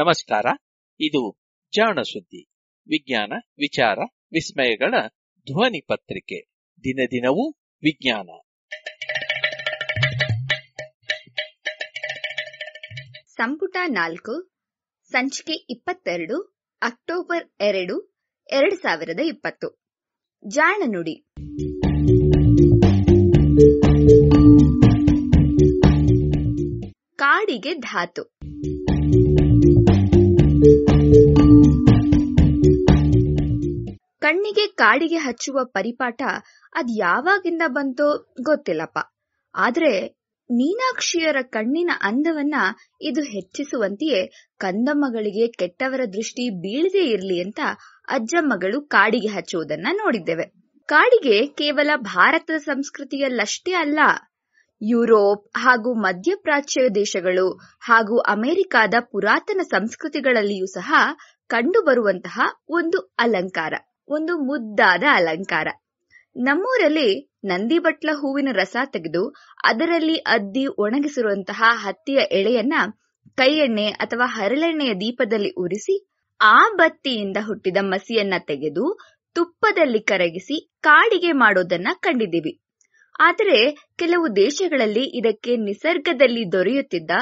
ನಮಸ್ಕಾರ ಇದು ಜಾಣ ಸುದ್ದಿ ವಿಜ್ಞಾನ ವಿಚಾರ ವಿಸ್ಮಯಗಳ ಧ್ವನಿ ಪತ್ರಿಕೆ ದಿನ ದಿನವೂ ವಿಜ್ಞಾನ ಸಂಪುಟ ನಾಲ್ಕು ಸಂಚಿಕೆ ಇಪ್ಪತ್ತೆರಡು ಅಕ್ಟೋಬರ್ ಎರಡು ಎರಡು ಸಾವಿರದ ಇಪ್ಪತ್ತು ಜಾಣ ನುಡಿ ಕಾಡಿಗೆ ಧಾತು ಕಣ್ಣಿಗೆ ಕಾಡಿಗೆ ಹಚ್ಚುವ ಪರಿಪಾಠ ಅದ್ ಯಾವಾಗಿಂದ ಬಂತೋ ಗೊತ್ತಿಲ್ಲಪ್ಪ ಆದ್ರೆ ಮೀನಾಕ್ಷಿಯರ ಕಣ್ಣಿನ ಅಂದವನ್ನ ಇದು ಹೆಚ್ಚಿಸುವಂತೆಯೇ ಕಂದಮ್ಮಗಳಿಗೆ ಕೆಟ್ಟವರ ದೃಷ್ಟಿ ಬೀಳದೇ ಇರಲಿ ಅಂತ ಅಜ್ಜಮ್ಮಗಳು ಕಾಡಿಗೆ ಹಚ್ಚುವುದನ್ನ ನೋಡಿದ್ದೇವೆ ಕಾಡಿಗೆ ಕೇವಲ ಭಾರತದ ಸಂಸ್ಕೃತಿಯಲ್ಲಷ್ಟೇ ಅಲ್ಲ ಯುರೋಪ್ ಹಾಗೂ ಮಧ್ಯಪ್ರಾಚ್ಯ ದೇಶಗಳು ಹಾಗೂ ಅಮೆರಿಕಾದ ಪುರಾತನ ಸಂಸ್ಕೃತಿಗಳಲ್ಲಿಯೂ ಸಹ ಕಂಡುಬರುವಂತಹ ಒಂದು ಅಲಂಕಾರ ಒಂದು ಮುದ್ದಾದ ಅಲಂಕಾರ ನಮ್ಮೂರಲ್ಲಿ ನಂದಿ ಬಟ್ಲ ಹೂವಿನ ರಸ ತೆಗೆದು ಅದರಲ್ಲಿ ಅದ್ದಿ ಒಣಗಿಸಿರುವಂತಹ ಹತ್ತಿಯ ಎಳೆಯನ್ನ ಕೈಎಣ್ಣೆ ಅಥವಾ ಹರಳೆಣ್ಣೆಯ ದೀಪದಲ್ಲಿ ಉರಿಸಿ ಆ ಬತ್ತಿಯಿಂದ ಹುಟ್ಟಿದ ಮಸಿಯನ್ನ ತೆಗೆದು ತುಪ್ಪದಲ್ಲಿ ಕರಗಿಸಿ ಕಾಡಿಗೆ ಮಾಡೋದನ್ನ ಕಂಡಿದ್ದೀವಿ ಆದರೆ ಕೆಲವು ದೇಶಗಳಲ್ಲಿ ಇದಕ್ಕೆ ನಿಸರ್ಗದಲ್ಲಿ ದೊರೆಯುತ್ತಿದ್ದ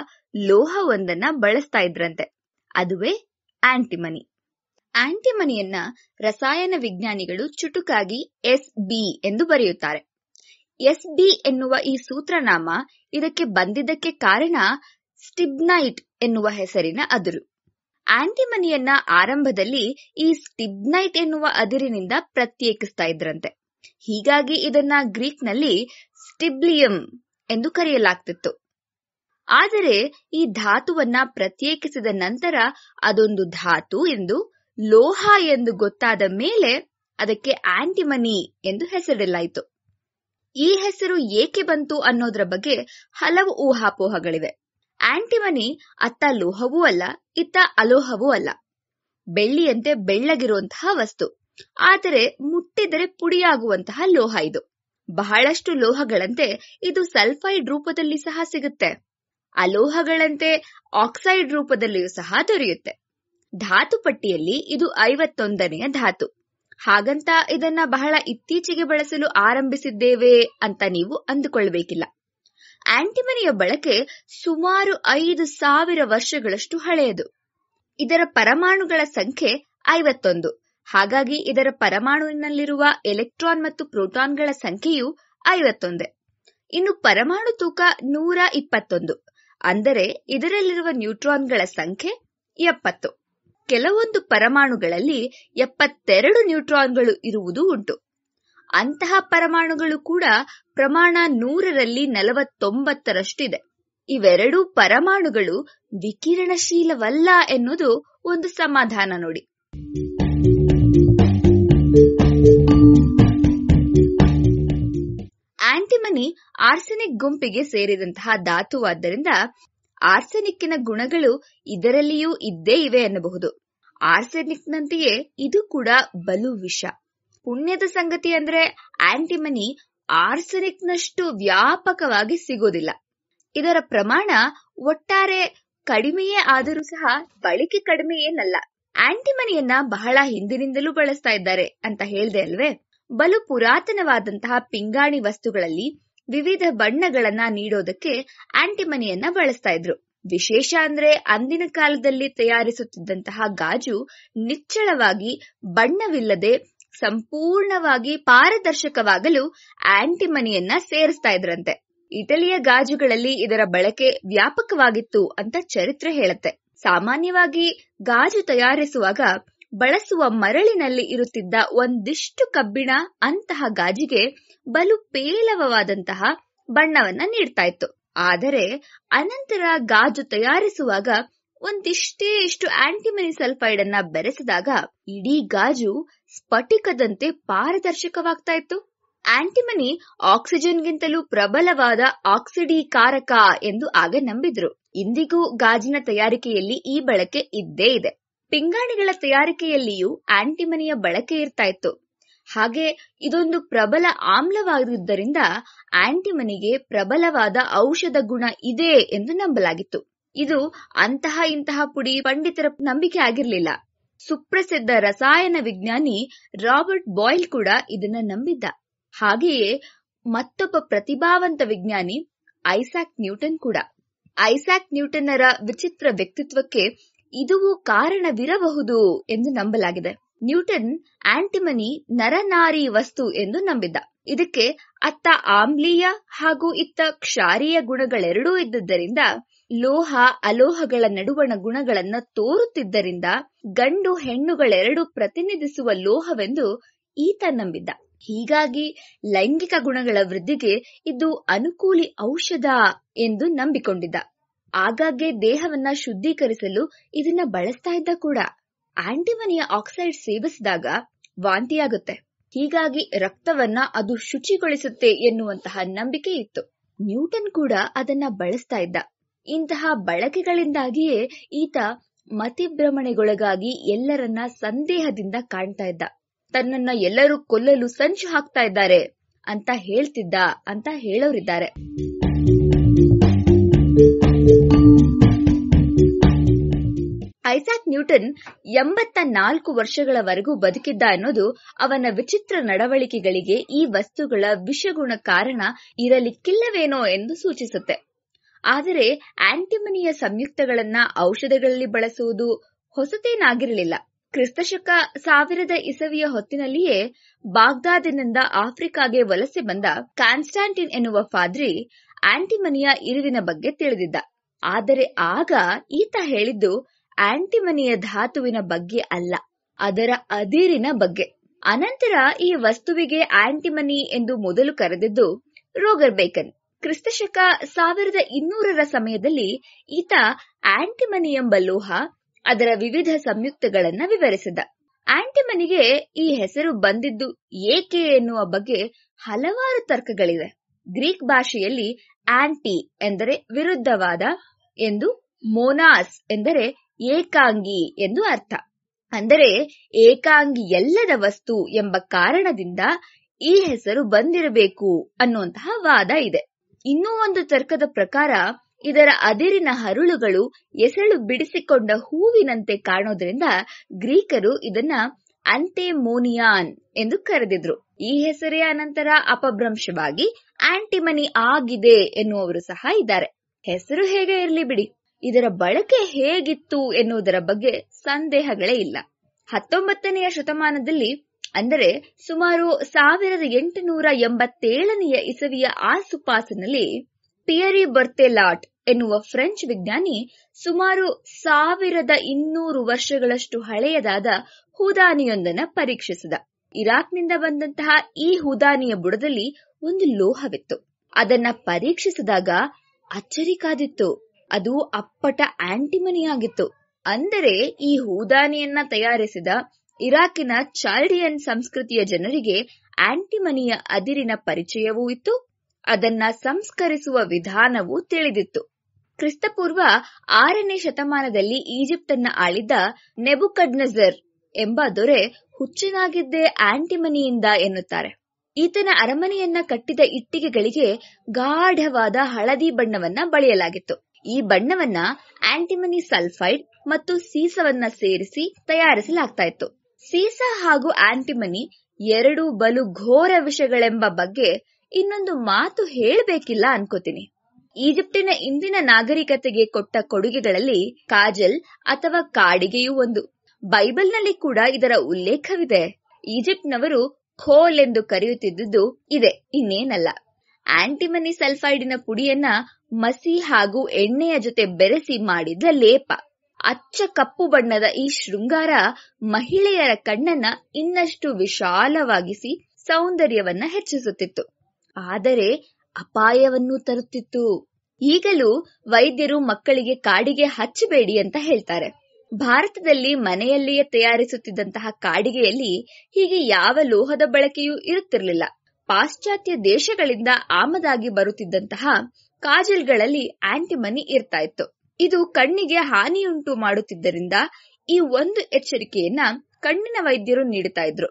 ಲೋಹವೊಂದನ್ನ ಬಳಸ್ತಾ ಇದ್ರಂತೆ ಅದುವೇ ಆಂಟಿಮನಿ ಆಂಟಿಮನಿಯನ್ನ ರಸಾಯನ ವಿಜ್ಞಾನಿಗಳು ಚುಟುಕಾಗಿ ಎಸ್ ಬಿ ಎಂದು ಬರೆಯುತ್ತಾರೆ ಎಸ್ ಬಿ ಎನ್ನುವ ಈ ಸೂತ್ರನಾಮ ಇದಕ್ಕೆ ಬಂದಿದ್ದಕ್ಕೆ ಕಾರಣ ಸ್ಟಿಬ್ನೈಟ್ ಎನ್ನುವ ಹೆಸರಿನ ಅದುರು ಆಂಟಿಮನಿಯನ್ನ ಆರಂಭದಲ್ಲಿ ಈ ಸ್ಟಿಬ್ನೈಟ್ ಎನ್ನುವ ಅದಿರಿನಿಂದ ಪ್ರತ್ಯೇಕಿಸ್ತಾ ಇದ್ರಂತೆ ಹೀಗಾಗಿ ಇದನ್ನ ಗ್ರೀಕ್ನಲ್ಲಿ ಸ್ಟಿಬ್ಲಿಯಂ ಎಂದು ಕರೆಯಲಾಗ್ತಿತ್ತು ಆದರೆ ಈ ಧಾತುವನ್ನ ಪ್ರತ್ಯೇಕಿಸಿದ ನಂತರ ಅದೊಂದು ಧಾತು ಎಂದು ಲೋಹ ಎಂದು ಗೊತ್ತಾದ ಮೇಲೆ ಅದಕ್ಕೆ ಆಂಟಿಮನಿ ಎಂದು ಹೆಸರಿಡಲಾಯಿತು ಈ ಹೆಸರು ಏಕೆ ಬಂತು ಅನ್ನೋದ್ರ ಬಗ್ಗೆ ಹಲವು ಊಹಾಪೋಹಗಳಿವೆ ಆಂಟಿಮನಿ ಅತ್ತ ಲೋಹವೂ ಅಲ್ಲ ಇತ್ತ ಅಲೋಹವೂ ಅಲ್ಲ ಬೆಳ್ಳಿಯಂತೆ ಬೆಳ್ಳಗಿರುವಂತಹ ವಸ್ತು ಆದರೆ ಮುಟ್ಟಿದರೆ ಪುಡಿಯಾಗುವಂತಹ ಲೋಹ ಇದು ಬಹಳಷ್ಟು ಲೋಹಗಳಂತೆ ಇದು ಸಲ್ಫೈಡ್ ರೂಪದಲ್ಲಿ ಸಹ ಸಿಗುತ್ತೆ ಅಲೋಹಗಳಂತೆ ಆಕ್ಸೈಡ್ ರೂಪದಲ್ಲಿಯೂ ಸಹ ದೊರೆಯುತ್ತೆ ಧಾತು ಪಟ್ಟಿಯಲ್ಲಿ ಇದು ಐವತ್ತೊಂದನೆಯ ಧಾತು ಹಾಗಂತ ಇದನ್ನ ಬಹಳ ಇತ್ತೀಚೆಗೆ ಬಳಸಲು ಆರಂಭಿಸಿದ್ದೇವೆ ಅಂತ ನೀವು ಅಂದುಕೊಳ್ಬೇಕಿಲ್ಲ ಆಂಟಿಮನಿಯ ಬಳಕೆ ಸುಮಾರು ಐದು ಸಾವಿರ ವರ್ಷಗಳಷ್ಟು ಹಳೆಯದು ಇದರ ಪರಮಾಣುಗಳ ಸಂಖ್ಯೆ ಐವತ್ತೊಂದು ಹಾಗಾಗಿ ಇದರ ಪರಮಾಣುವಿನಲ್ಲಿರುವ ಎಲೆಕ್ಟ್ರಾನ್ ಮತ್ತು ಪ್ರೋಟಾನ್ಗಳ ಸಂಖ್ಯೆಯು ಐವತ್ತೊಂದೇ ಇನ್ನು ಪರಮಾಣು ತೂಕ ನೂರ ಇಪ್ಪತ್ತೊಂದು ಅಂದರೆ ಇದರಲ್ಲಿರುವ ನ್ಯೂಟ್ರಾನ್ಗಳ ಸಂಖ್ಯೆ ಎಪ್ಪತ್ತು ಕೆಲವೊಂದು ಪರಮಾಣುಗಳಲ್ಲಿ ಎಪ್ಪತ್ತೆರಡು ನ್ಯೂಟ್ರಾನ್ಗಳು ಇರುವುದು ಉಂಟು ಅಂತಹ ಪರಮಾಣುಗಳು ಕೂಡ ಪ್ರಮಾಣ ನೂರರಲ್ಲಿ ನಲವತ್ತೊಂಬತ್ತರಷ್ಟಿದೆ ಇವೆರಡೂ ಪರಮಾಣುಗಳು ವಿಕಿರಣಶೀಲವಲ್ಲ ಎನ್ನುವುದು ಒಂದು ಸಮಾಧಾನ ನೋಡಿ ಆಂಟಿಮನಿ ಆರ್ಸೆನಿಕ್ ಗುಂಪಿಗೆ ಸೇರಿದಂತಹ ಧಾತುವಾದ್ದರಿಂದ ಆರ್ಸೆನಿಕ್ಕಿನ ಗುಣಗಳು ಇದರಲ್ಲಿಯೂ ಇದ್ದೇ ಇವೆ ಎನ್ನಬಹುದು ಆರ್ಸೆನಿಕ್ನಂತೆಯೇ ಇದು ಕೂಡ ಬಲು ವಿಷ ಪುಣ್ಯದ ಸಂಗತಿ ಅಂದ್ರೆ ಆಂಟಿಮನಿ ಆರ್ಸೆನಿಕ್ನಷ್ಟು ವ್ಯಾಪಕವಾಗಿ ಸಿಗೋದಿಲ್ಲ ಇದರ ಪ್ರಮಾಣ ಒಟ್ಟಾರೆ ಕಡಿಮೆಯೇ ಆದರೂ ಸಹ ಬಳಕೆ ಕಡಿಮೆಯೇನಲ್ಲ ಆಂಟಿಮನಿಯನ್ನ ಬಹಳ ಹಿಂದಿನಿಂದಲೂ ಬಳಸ್ತಾ ಇದ್ದಾರೆ ಅಂತ ಹೇಳ್ದೆ ಅಲ್ವೇ ಬಲು ಪುರಾತನವಾದಂತಹ ಪಿಂಗಾಣಿ ವಸ್ತುಗಳಲ್ಲಿ ವಿವಿಧ ಬಣ್ಣಗಳನ್ನ ನೀಡೋದಕ್ಕೆ ಆಂಟಿಮನಿಯನ್ನ ಬಳಸ್ತಾ ಇದ್ರು ವಿಶೇಷ ಅಂದ್ರೆ ಅಂದಿನ ಕಾಲದಲ್ಲಿ ತಯಾರಿಸುತ್ತಿದ್ದಂತಹ ಗಾಜು ನಿಚ್ಚಳವಾಗಿ ಬಣ್ಣವಿಲ್ಲದೆ ಸಂಪೂರ್ಣವಾಗಿ ಪಾರದರ್ಶಕವಾಗಲು ಆಂಟಿಮನಿಯನ್ನ ಸೇರಿಸ್ತಾ ಇದ್ರಂತೆ ಇಟಲಿಯ ಗಾಜುಗಳಲ್ಲಿ ಇದರ ಬಳಕೆ ವ್ಯಾಪಕವಾಗಿತ್ತು ಅಂತ ಚರಿತ್ರೆ ಹೇಳುತ್ತೆ ಸಾಮಾನ್ಯವಾಗಿ ಗಾಜು ತಯಾರಿಸುವಾಗ ಬಳಸುವ ಮರಳಿನಲ್ಲಿ ಇರುತ್ತಿದ್ದ ಒಂದಿಷ್ಟು ಕಬ್ಬಿಣ ಅಂತಹ ಗಾಜಿಗೆ ಬಲು ಪೇಲವವಾದಂತಹ ಬಣ್ಣವನ್ನ ನೀಡ್ತಾ ಇತ್ತು ಆದರೆ ಅನಂತರ ಗಾಜು ತಯಾರಿಸುವಾಗ ಒಂದಿಷ್ಟೇ ಇಷ್ಟು ಆಂಟಿಮನಿ ಸಲ್ಫೈಡ್ ಅನ್ನ ಬೆರೆಸಿದಾಗ ಇಡೀ ಗಾಜು ಸ್ಫಟಿಕದಂತೆ ಪಾರದರ್ಶಕವಾಗ್ತಾ ಇತ್ತು ಆಂಟಿಮನಿ ಆಕ್ಸಿಜನ್ಗಿಂತಲೂ ಪ್ರಬಲವಾದ ಆಕ್ಸಿಡಿಕಾರಕ ಎಂದು ಆಗ ನಂಬಿದ್ರು ಇಂದಿಗೂ ಗಾಜಿನ ತಯಾರಿಕೆಯಲ್ಲಿ ಈ ಬಳಕೆ ಇದ್ದೇ ಇದೆ ಪಿಂಗಾಣಿಗಳ ತಯಾರಿಕೆಯಲ್ಲಿಯೂ ಆಂಟಿಮನಿಯ ಬಳಕೆ ಇರ್ತಾ ಇತ್ತು ಹಾಗೆ ಇದೊಂದು ಪ್ರಬಲ ಆಮ್ಲವಾಗಿದ್ದರಿಂದ ಆಂಟಿಮನಿಗೆ ಪ್ರಬಲವಾದ ಔಷಧ ಗುಣ ಇದೆ ಎಂದು ನಂಬಲಾಗಿತ್ತು ಇದು ಅಂತಹ ಇಂತಹ ಪುಡಿ ಪಂಡಿತರ ನಂಬಿಕೆ ಆಗಿರಲಿಲ್ಲ ಸುಪ್ರಸಿದ್ಧ ರಸಾಯನ ವಿಜ್ಞಾನಿ ರಾಬರ್ಟ್ ಬಾಯ್ಲ್ ಕೂಡ ಇದನ್ನ ನಂಬಿದ್ದ ಹಾಗೆಯೇ ಮತ್ತೊಬ್ಬ ಪ್ರತಿಭಾವಂತ ವಿಜ್ಞಾನಿ ಐಸಾಕ್ ನ್ಯೂಟನ್ ಕೂಡ ಐಸಾಕ್ ನ್ಯೂಟನ್ನರ ವಿಚಿತ್ರ ವ್ಯಕ್ತಿತ್ವಕ್ಕೆ ಇದುವೂ ಕಾರಣವಿರಬಹುದು ಎಂದು ನಂಬಲಾಗಿದೆ ನ್ಯೂಟನ್ ಆಂಟಿಮನಿ ನರನಾರಿ ವಸ್ತು ಎಂದು ನಂಬಿದ್ದ ಇದಕ್ಕೆ ಅತ್ತ ಆಮ್ಲೀಯ ಹಾಗೂ ಇತ್ತ ಕ್ಷಾರೀಯ ಗುಣಗಳೆರಡೂ ಇದ್ದುದರಿಂದ ಲೋಹ ಅಲೋಹಗಳ ನಡುವಣ ಗುಣಗಳನ್ನ ತೋರುತ್ತಿದ್ದರಿಂದ ಗಂಡು ಹೆಣ್ಣುಗಳೆರಡು ಪ್ರತಿನಿಧಿಸುವ ಲೋಹವೆಂದು ಈತ ನಂಬಿದ್ದ ಹೀಗಾಗಿ ಲೈಂಗಿಕ ಗುಣಗಳ ವೃದ್ಧಿಗೆ ಇದು ಅನುಕೂಲಿ ಔಷಧ ಎಂದು ನಂಬಿಕೊಂಡಿದ್ದ ಆಗಾಗ್ಗೆ ದೇಹವನ್ನ ಶುದ್ಧೀಕರಿಸಲು ಇದನ್ನ ಬಳಸ್ತಾ ಇದ್ದ ಕೂಡ ಆಂಟಿಮನಿಯ ಆಕ್ಸೈಡ್ ಸೇವಿಸಿದಾಗ ವಾಂತಿಯಾಗುತ್ತೆ ಹೀಗಾಗಿ ರಕ್ತವನ್ನ ಅದು ಶುಚಿಗೊಳಿಸುತ್ತೆ ಎನ್ನುವಂತಹ ನಂಬಿಕೆ ಇತ್ತು ನ್ಯೂಟನ್ ಕೂಡ ಅದನ್ನ ಬಳಸ್ತಾ ಇದ್ದ ಇಂತಹ ಬಳಕೆಗಳಿಂದಾಗಿಯೇ ಈತ ಮತಿಭ್ರಮಣೆಗೊಳಗಾಗಿ ಎಲ್ಲರನ್ನ ಸಂದೇಹದಿಂದ ಕಾಣ್ತಾ ಇದ್ದ ತನ್ನನ್ನ ಎಲ್ಲರೂ ಕೊಲ್ಲಲು ಸಂಚು ಹಾಕ್ತಾ ಇದ್ದಾರೆ ಅಂತ ಹೇಳ್ತಿದ್ದ ಅಂತ ಹೇಳೋರಿದ್ದಾರೆ ಐಸಾಕ್ ನ್ಯೂಟನ್ ಎಂಬತ್ತ ನಾಲ್ಕು ವರ್ಷಗಳವರೆಗೂ ಬದುಕಿದ್ದ ಅನ್ನೋದು ಅವನ ವಿಚಿತ್ರ ನಡವಳಿಕೆಗಳಿಗೆ ಈ ವಸ್ತುಗಳ ವಿಷಗುಣ ಕಾರಣ ಇರಲಿಕ್ಕಿಲ್ಲವೇನೋ ಎಂದು ಸೂಚಿಸುತ್ತೆ ಆದರೆ ಆಂಟಿಮನಿಯ ಸಂಯುಕ್ತಗಳನ್ನ ಔಷಧಗಳಲ್ಲಿ ಬಳಸುವುದು ಹೊಸತೇನಾಗಿರಲಿಲ್ಲ ಕ್ರಿಸ್ತಶಕ ಸಾವಿರದ ಇಸವಿಯ ಹೊತ್ತಿನಲ್ಲಿಯೇ ಬಾಗ್ದಾದಿನಿಂದ ಆಫ್ರಿಕಾಗೆ ವಲಸೆ ಬಂದ ಕಾನ್ಸ್ಟಾಂಟಿನ್ ಎನ್ನುವ ಫಾದ್ರಿ ಆಂಟಿಮನಿಯ ಇರುವಿನ ಬಗ್ಗೆ ತಿಳಿದಿದ್ದ ಆದರೆ ಆಗ ಈತ ಹೇಳಿದ್ದು ಆಂಟಿಮನಿಯ ಧಾತುವಿನ ಬಗ್ಗೆ ಅಲ್ಲ ಅದರ ಅದಿರಿನ ಬಗ್ಗೆ ಅನಂತರ ಈ ವಸ್ತುವಿಗೆ ಆಂಟಿಮನಿ ಎಂದು ಮೊದಲು ಕರೆದಿದ್ದು ರೋಗರ್ ಬೇಕನ್ ಕ್ರಿಸ್ತಶಕ ಸಾವಿರದ ಇನ್ನೂರರ ಸಮಯದಲ್ಲಿ ಈತ ಆಂಟಿಮನಿ ಎಂಬ ಲೋಹ ಅದರ ವಿವಿಧ ಸಂಯುಕ್ತಗಳನ್ನ ವಿವರಿಸಿದ ಆಂಟಿಮನಿಗೆ ಈ ಹೆಸರು ಬಂದಿದ್ದು ಏಕೆ ಎನ್ನುವ ಬಗ್ಗೆ ಹಲವಾರು ತರ್ಕಗಳಿವೆ ಗ್ರೀಕ್ ಭಾಷೆಯಲ್ಲಿ ಆಂಟಿ ಎಂದರೆ ವಿರುದ್ಧವಾದ ಎಂದು ಮೋನಾಸ್ ಎಂದರೆ ಏಕಾಂಗಿ ಎಂದು ಅರ್ಥ ಅಂದರೆ ಏಕಾಂಗಿ ಎಲ್ಲದ ವಸ್ತು ಎಂಬ ಕಾರಣದಿಂದ ಈ ಹೆಸರು ಬಂದಿರಬೇಕು ಅನ್ನುವಂತಹ ವಾದ ಇದೆ ಇನ್ನೂ ಒಂದು ತರ್ಕದ ಪ್ರಕಾರ ಇದರ ಅದಿರಿನ ಹರುಳುಗಳು ಎಸಳು ಬಿಡಿಸಿಕೊಂಡ ಹೂವಿನಂತೆ ಕಾಣೋದ್ರಿಂದ ಗ್ರೀಕರು ಇದನ್ನ ಅಂತೆಮೋನಿಯಾನ್ ಎಂದು ಕರೆದಿದ್ರು ಈ ಹೆಸರೇ ಅನಂತರ ಅಪಭ್ರಂಶವಾಗಿ ಆಂಟಿಮನಿ ಆಗಿದೆ ಎನ್ನುವರು ಸಹ ಇದ್ದಾರೆ ಹೆಸರು ಹೇಗೆ ಇರಲಿ ಬಿಡಿ ಇದರ ಬಳಕೆ ಹೇಗಿತ್ತು ಎನ್ನುವುದರ ಬಗ್ಗೆ ಸಂದೇಹಗಳೇ ಇಲ್ಲ ಹತ್ತೊಂಬತ್ತನೆಯ ಶತಮಾನದಲ್ಲಿ ಅಂದರೆ ಸುಮಾರು ಸಾವಿರದ ಎಂಟುನೂರ ಎಂಬತ್ತೇಳನೆಯ ಇಸವಿಯ ಆಸುಪಾಸಿನಲ್ಲಿ ಪಿಯರಿ ಬರ್ತೆಲಾಟ್ ಎನ್ನುವ ಫ್ರೆಂಚ್ ವಿಜ್ಞಾನಿ ಸುಮಾರು ಸಾವಿರದ ಇನ್ನೂರು ವರ್ಷಗಳಷ್ಟು ಹಳೆಯದಾದ ಹುದಾನಿಯೊಂದನ್ನು ಪರೀಕ್ಷಿಸಿದ ಇರಾಕ್ನಿಂದ ಬಂದಂತಹ ಈ ಹುದಾನಿಯ ಬುಡದಲ್ಲಿ ಒಂದು ಲೋಹವಿತ್ತು ಅದನ್ನ ಪರೀಕ್ಷಿಸಿದಾಗ ಅಚ್ಚರಿಕಾದಿತ್ತು ಕಾದಿತ್ತು ಅದು ಅಪ್ಪಟ ಆಂಟಿಮನಿಯಾಗಿತ್ತು ಅಂದರೆ ಈ ಹೂದಾನಿಯನ್ನ ತಯಾರಿಸಿದ ಇರಾಕಿನ ಚಾಲ್ಡಿಯನ್ ಸಂಸ್ಕೃತಿಯ ಜನರಿಗೆ ಆಂಟಿಮನಿಯ ಅದಿರಿನ ಪರಿಚಯವೂ ಇತ್ತು ಅದನ್ನ ಸಂಸ್ಕರಿಸುವ ವಿಧಾನವೂ ತಿಳಿದಿತ್ತು ಕ್ರಿಸ್ತಪೂರ್ವ ಆರನೇ ಶತಮಾನದಲ್ಲಿ ಈಜಿಪ್ಟ್ ಅನ್ನ ಆಳಿದ್ದ ನೆಬುಕಡ್ನಜರ್ ಎಂಬ ದೊರೆ ಹುಚ್ಚನಾಗಿದ್ದೇ ಆಂಟಿಮನಿಯಿಂದ ಎನ್ನುತ್ತಾರೆ ಈತನ ಅರಮನೆಯನ್ನ ಕಟ್ಟಿದ ಇಟ್ಟಿಗೆಗಳಿಗೆ ಗಾಢವಾದ ಹಳದಿ ಬಣ್ಣವನ್ನ ಬಳಿಯಲಾಗಿತ್ತು ಈ ಬಣ್ಣವನ್ನ ಆಂಟಿಮನಿ ಸಲ್ಫೈಡ್ ಮತ್ತು ಸೀಸವನ್ನ ಸೇರಿಸಿ ತಯಾರಿಸಲಾಗ್ತಾ ಇತ್ತು ಸೀಸ ಹಾಗೂ ಆಂಟಿಮನಿ ಎರಡು ಬಲು ಘೋರ ವಿಷಗಳೆಂಬ ಬಗ್ಗೆ ಇನ್ನೊಂದು ಮಾತು ಹೇಳಬೇಕಿಲ್ಲ ಅನ್ಕೋತೀನಿ ಈಜಿಪ್ಟಿನ ಇಂದಿನ ನಾಗರಿಕತೆಗೆ ಕೊಟ್ಟ ಕೊಡುಗೆಗಳಲ್ಲಿ ಕಾಜಲ್ ಅಥವಾ ಕಾಡಿಗೆಯೂ ಒಂದು ಬೈಬಲ್ನಲ್ಲಿ ಕೂಡ ಇದರ ಉಲ್ಲೇಖವಿದೆ ಈಜಿಪ್ಟ್ನವರು ಖೋಲ್ ಎಂದು ಕರೆಯುತ್ತಿದ್ದುದು ಇದೆ ಇನ್ನೇನಲ್ಲ ಆಂಟಿಮನಿ ಸಲ್ಫೈಡಿನ ಪುಡಿಯನ್ನ ಮಸಿ ಹಾಗೂ ಎಣ್ಣೆಯ ಜೊತೆ ಬೆರೆಸಿ ಮಾಡಿದ ಲೇಪ ಅಚ್ಚ ಕಪ್ಪು ಬಣ್ಣದ ಈ ಶೃಂಗಾರ ಮಹಿಳೆಯರ ಕಣ್ಣನ್ನ ಇನ್ನಷ್ಟು ವಿಶಾಲವಾಗಿಸಿ ಸೌಂದರ್ಯವನ್ನ ಹೆಚ್ಚಿಸುತ್ತಿತ್ತು ಆದರೆ ಅಪಾಯವನ್ನು ತರುತ್ತಿತ್ತು ಈಗಲೂ ವೈದ್ಯರು ಮಕ್ಕಳಿಗೆ ಕಾಡಿಗೆ ಹಚ್ಚಬೇಡಿ ಅಂತ ಹೇಳ್ತಾರೆ ಭಾರತದಲ್ಲಿ ಮನೆಯಲ್ಲಿಯೇ ತಯಾರಿಸುತ್ತಿದ್ದಂತಹ ಕಾಡಿಗೆಯಲ್ಲಿ ಹೀಗೆ ಯಾವ ಲೋಹದ ಬಳಕೆಯೂ ಇರುತ್ತಿರಲಿಲ್ಲ ಪಾಶ್ಚಾತ್ಯ ದೇಶಗಳಿಂದ ಆಮದಾಗಿ ಬರುತ್ತಿದ್ದಂತಹ ಕಾಜಲ್ಗಳಲ್ಲಿ ಆಂಟಿಮನಿ ಇರ್ತಾ ಇತ್ತು ಇದು ಕಣ್ಣಿಗೆ ಹಾನಿಯುಂಟು ಮಾಡುತ್ತಿದ್ದರಿಂದ ಈ ಒಂದು ಎಚ್ಚರಿಕೆಯನ್ನ ಕಣ್ಣಿನ ವೈದ್ಯರು ನೀಡುತ್ತಾ ಇದ್ರು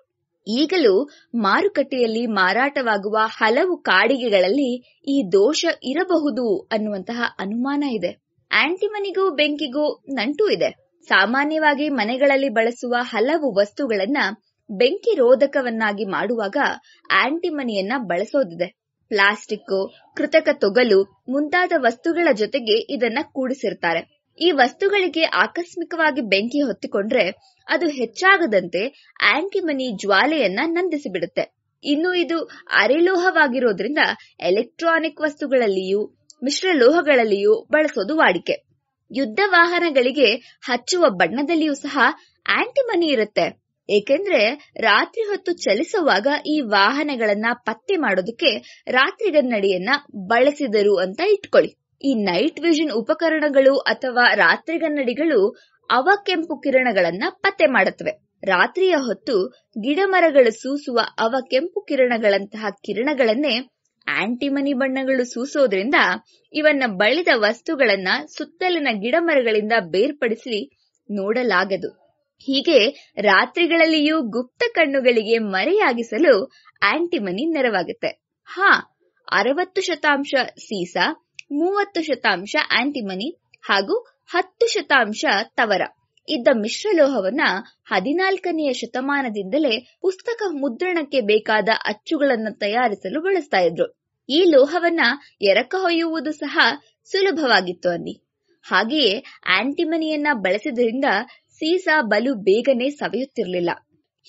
ಈಗಲೂ ಮಾರುಕಟ್ಟೆಯಲ್ಲಿ ಮಾರಾಟವಾಗುವ ಹಲವು ಕಾಡಿಗೆಗಳಲ್ಲಿ ಈ ದೋಷ ಇರಬಹುದು ಅನ್ನುವಂತಹ ಅನುಮಾನ ಇದೆ ಆಂಟಿಮನಿಗೂ ಬೆಂಕಿಗೂ ನಂಟು ಇದೆ ಸಾಮಾನ್ಯವಾಗಿ ಮನೆಗಳಲ್ಲಿ ಬಳಸುವ ಹಲವು ವಸ್ತುಗಳನ್ನ ಬೆಂಕಿ ರೋಧಕವನ್ನಾಗಿ ಮಾಡುವಾಗ ಆಂಟಿಮನಿಯನ್ನ ಬಳಸೋದಿದೆ ಪ್ಲಾಸ್ಟಿಕ್ ಕೃತಕ ತೊಗಲು ಮುಂತಾದ ವಸ್ತುಗಳ ಜೊತೆಗೆ ಇದನ್ನ ಕೂಡಿಸಿರ್ತಾರೆ ಈ ವಸ್ತುಗಳಿಗೆ ಆಕಸ್ಮಿಕವಾಗಿ ಬೆಂಕಿ ಹೊತ್ತಿಕೊಂಡ್ರೆ ಅದು ಹೆಚ್ಚಾಗದಂತೆ ಆಂಟಿಮನಿ ಜ್ವಾಲೆಯನ್ನ ನಂದಿಸಿಬಿಡುತ್ತೆ ಇನ್ನು ಇದು ಅರೆಲೋಹವಾಗಿರೋದ್ರಿಂದ ಎಲೆಕ್ಟ್ರಾನಿಕ್ ವಸ್ತುಗಳಲ್ಲಿಯೂ ಲೋಹಗಳಲ್ಲಿಯೂ ಬಳಸೋದು ವಾಡಿಕೆ ಯುದ್ಧ ವಾಹನಗಳಿಗೆ ಹಚ್ಚುವ ಬಣ್ಣದಲ್ಲಿಯೂ ಸಹ ಆಂಟಿಮನಿ ಇರುತ್ತೆ ಏಕೆಂದ್ರೆ ರಾತ್ರಿ ಹೊತ್ತು ಚಲಿಸುವಾಗ ಈ ವಾಹನಗಳನ್ನ ಪತ್ತೆ ಮಾಡೋದಕ್ಕೆ ರಾತ್ರಿ ಬಳಸಿದರು ಅಂತ ಇಟ್ಕೊಳ್ಳಿ ಈ ನೈಟ್ ವಿಷನ್ ಉಪಕರಣಗಳು ಅಥವಾ ರಾತ್ರಿಗನ್ನಡಿಗಳು ಅವಕೆಂಪು ಕಿರಣಗಳನ್ನ ಪತ್ತೆ ಮಾಡುತ್ತವೆ ರಾತ್ರಿಯ ಹೊತ್ತು ಗಿಡಮರಗಳು ಸೂಸುವ ಅವಕೆಂಪು ಕಿರಣಗಳಂತಹ ಕಿರಣಗಳನ್ನೇ ಆಂಟಿಮನಿ ಬಣ್ಣಗಳು ಸೂಸೋದ್ರಿಂದ ಇವನ್ನ ಬಳಿದ ವಸ್ತುಗಳನ್ನ ಸುತ್ತಲಿನ ಗಿಡಮರಗಳಿಂದ ಬೇರ್ಪಡಿಸಿ ನೋಡಲಾಗದು ಹೀಗೆ ರಾತ್ರಿಗಳಲ್ಲಿಯೂ ಗುಪ್ತ ಕಣ್ಣುಗಳಿಗೆ ಮರೆಯಾಗಿಸಲು ಆಂಟಿಮನಿ ನೆರವಾಗುತ್ತೆ ಹಾ ಅರವತ್ತು ಶತಾಂಶ ಸೀಸಾ ಮೂವತ್ತು ಶತಾಂಶ ಆಂಟಿಮನಿ ಹಾಗೂ ಹತ್ತು ಶತಾಂಶ ತವರ ಇದ್ದ ಮಿಶ್ರಲೋಹವನ್ನ ಹದಿನಾಲ್ಕನೆಯ ಶತಮಾನದಿಂದಲೇ ಪುಸ್ತಕ ಮುದ್ರಣಕ್ಕೆ ಬೇಕಾದ ಅಚ್ಚುಗಳನ್ನು ತಯಾರಿಸಲು ಬಳಸ್ತಾ ಇದ್ರು ಈ ಲೋಹವನ್ನ ಎರಕ ಹೊಯ್ಯುವುದು ಸಹ ಸುಲಭವಾಗಿತ್ತು ಅಲ್ಲಿ ಹಾಗೆಯೇ ಆಂಟಿಮನಿಯನ್ನ ಬಳಸಿದ್ರಿಂದ ಸೀಸಾ ಬಲು ಬೇಗನೆ ಸವೆಯುತ್ತಿರಲಿಲ್ಲ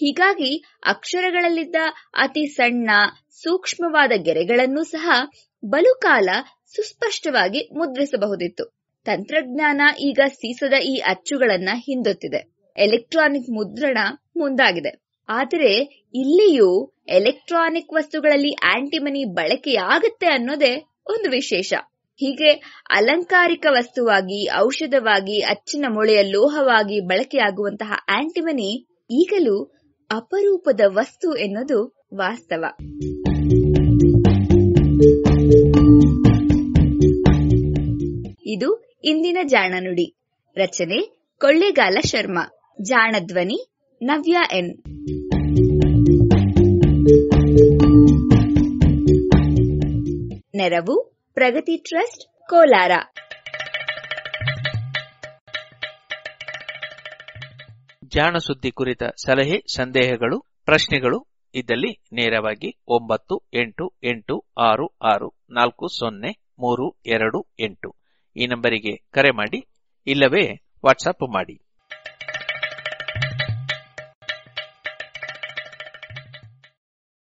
ಹೀಗಾಗಿ ಅಕ್ಷರಗಳಲ್ಲಿದ್ದ ಅತಿ ಸಣ್ಣ ಸೂಕ್ಷ್ಮವಾದ ಗೆರೆಗಳನ್ನೂ ಸಹ ಬಲು ಕಾಲ ಸುಸ್ಪಷ್ಟವಾಗಿ ಮುದ್ರಿಸಬಹುದಿತ್ತು ತಂತ್ರಜ್ಞಾನ ಈಗ ಸೀಸದ ಈ ಅಚ್ಚುಗಳನ್ನ ಹಿಂದೊತ್ತಿದೆ ಎಲೆಕ್ಟ್ರಾನಿಕ್ ಮುದ್ರಣ ಮುಂದಾಗಿದೆ ಆದರೆ ಇಲ್ಲಿಯೂ ಎಲೆಕ್ಟ್ರಾನಿಕ್ ವಸ್ತುಗಳಲ್ಲಿ ಆಂಟಿಮನಿ ಬಳಕೆಯಾಗುತ್ತೆ ಅನ್ನೋದೇ ಒಂದು ವಿಶೇಷ ಹೀಗೆ ಅಲಂಕಾರಿಕ ವಸ್ತುವಾಗಿ ಔಷಧವಾಗಿ ಅಚ್ಚಿನ ಮೊಳೆಯ ಲೋಹವಾಗಿ ಬಳಕೆಯಾಗುವಂತಹ ಆಂಟಿಮನಿ ಈಗಲೂ ಅಪರೂಪದ ವಸ್ತು ಎನ್ನುವುದು ವಾಸ್ತವ ಇದು ಇಂದಿನ ಜಾಣನುಡಿ ರಚನೆ ಕೊಳ್ಳೇಗಾಲ ಶರ್ಮಾ ಧ್ವನಿ ನವ್ಯ ಎನ್ ನೆರವು ಪ್ರಗತಿ ಟ್ರಸ್ಟ್ ಕೋಲಾರ ಜಾಣ ಸುದ್ದಿ ಕುರಿತ ಸಲಹೆ ಸಂದೇಹಗಳು ಪ್ರಶ್ನೆಗಳು ಇದ್ದಲ್ಲಿ ನೇರವಾಗಿ ಒಂಬತ್ತು ಎಂಟು ಎಂಟು ಆರು ಆರು ನಾಲ್ಕು ಸೊನ್ನೆ ಮೂರು ಎರಡು ಎಂಟು ಈ ನಂಬರಿಗೆ ಕರೆ ಮಾಡಿ ಇಲ್ಲವೇ ವಾಟ್ಸ್ಆಪ್ ಮಾಡಿ